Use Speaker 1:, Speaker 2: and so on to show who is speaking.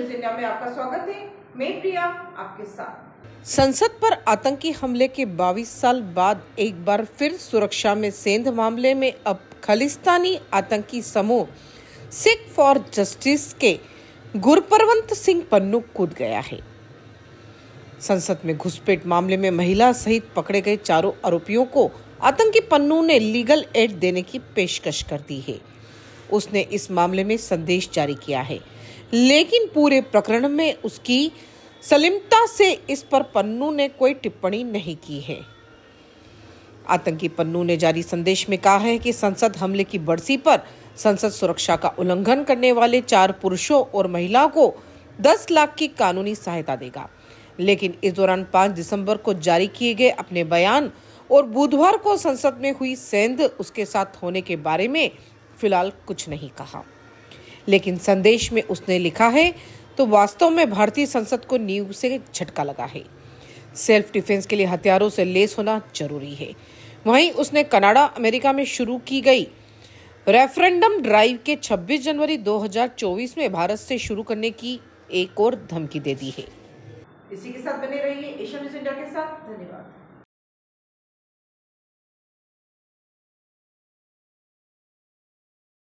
Speaker 1: news India में आपका स्वागत है मैं प्रिया आपके साथ
Speaker 2: संसद पर आतंकी हमले के बाईस साल बाद एक बार फिर सुरक्षा में सेंध मामले में अब खालिस्तानी आतंकी समूह सिख फॉर जस्टिस के गुरपरवंत सिंह पन्नू कूद गया है संसद में घुसपैठ मामले में महिला सहित पकड़े गए चारों आरोपियों को आतंकी पन्नू ने लीगल एड देने की पेशकश कर दी है उसने इस मामले में संदेश जारी किया है लेकिन पूरे प्रकरण में उसकी सलिमता से इस पर पन्नू ने कोई टिप्पणी नहीं की है आतंकी पन्नू ने जारी संदेश में कहा है कि संसद हमले की बरसी पर संसद सुरक्षा का उल्लंघन करने वाले चार पुरुषों और महिला को 10 लाख की कानूनी सहायता देगा लेकिन इस दौरान 5 दिसंबर को जारी किए गए अपने बयान और बुधवार को संसद में हुई सेंध उसके साथ होने के बारे में फिलहाल कुछ नहीं कहा लेकिन संदेश में उसने लिखा है तो वास्तव में भारतीय संसद को नींव से झटका लगा है सेल्फ डिफेंस के लिए हथियारों से लेस होना जरूरी है वहीं उसने कनाडा अमेरिका में शुरू की गई रेफरेंडम ड्राइव के 26 जनवरी 2024 में भारत से शुरू करने की एक और धमकी दे
Speaker 3: दी है इसी के साथ बने रहिए एशिया न्यूज इंडिया के साथ धन्यवाद